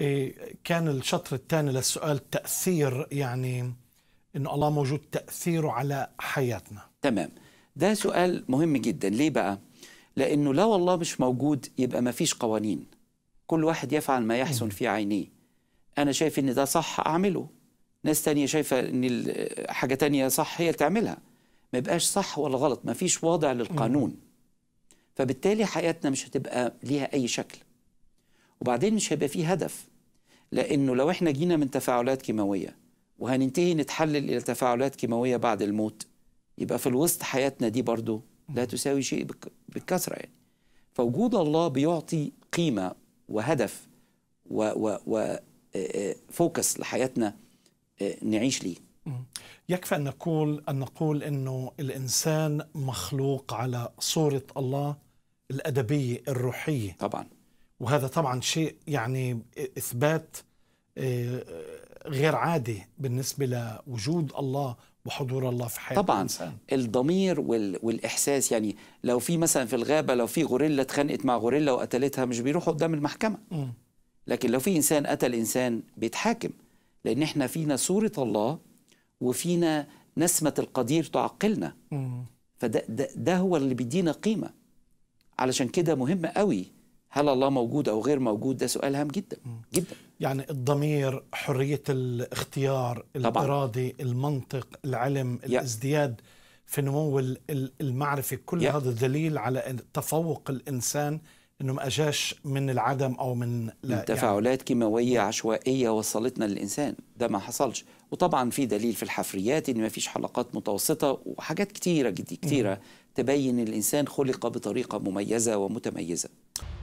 إيه، كان الشطر الثاني للسؤال تأثير يعني إنه الله موجود تأثيره على حياتنا تمام ده سؤال مهم جدا ليه بقى؟ لأنه لو الله مش موجود يبقى ما فيش قوانين كل واحد يفعل ما يحسن في عينيه أنا شايف إن ده صح أعمله ناس تانية شايفة إن حاجة تانية صح هي تعملها ما يبقاش صح ولا غلط ما فيش واضع للقانون فبالتالي حياتنا مش هتبقى ليها أي شكل وبعدين مش هيبقى فيه هدف لانه لو احنا جينا من تفاعلات كيماويه وهننتهي نتحلل الى تفاعلات كيماويه بعد الموت يبقى في الوسط حياتنا دي برضو لا تساوي شيء بالكثره يعني فوجود الله بيعطي قيمه وهدف و, و, و فوكس لحياتنا نعيش ليه يكفي أن نقول أن نقول أنه الإنسان مخلوق على صورة الله الأدبية الروحية طبعاً وهذا طبعا شيء يعني إثبات آه، غير عادي بالنسبة لوجود الله وحضور الله في حياة طبعا الإنسان. الضمير وال... والإحساس يعني لو في مثلا في الغابة لو في غوريلا اتخانقت مع غوريلا وقتلتها مش بيروحوا قدام المحكمة م. لكن لو في إنسان قتل إنسان بيتحاكم لأن إحنا فينا صورة الله وفينا نسمة القدير تعقلنا م. فده ده, ده هو اللي بيدينا قيمة علشان كده مهم قوي هل الله موجود او غير موجود ده سؤال هام جدا جدا يعني الضمير حريه الاختيار الاراده المنطق العلم الازدياد في نمو المعرفه كل هذا دليل على تفوق الانسان انه ما اجاش من العدم او من, لا من يعني. تفاعلات يعني. كيماويه عشوائيه وصلتنا للانسان ده ما حصلش وطبعا في دليل في الحفريات ان ما فيش حلقات متوسطه وحاجات كتيره جدي كتيره تبين الانسان خلق بطريقه مميزه ومتميزه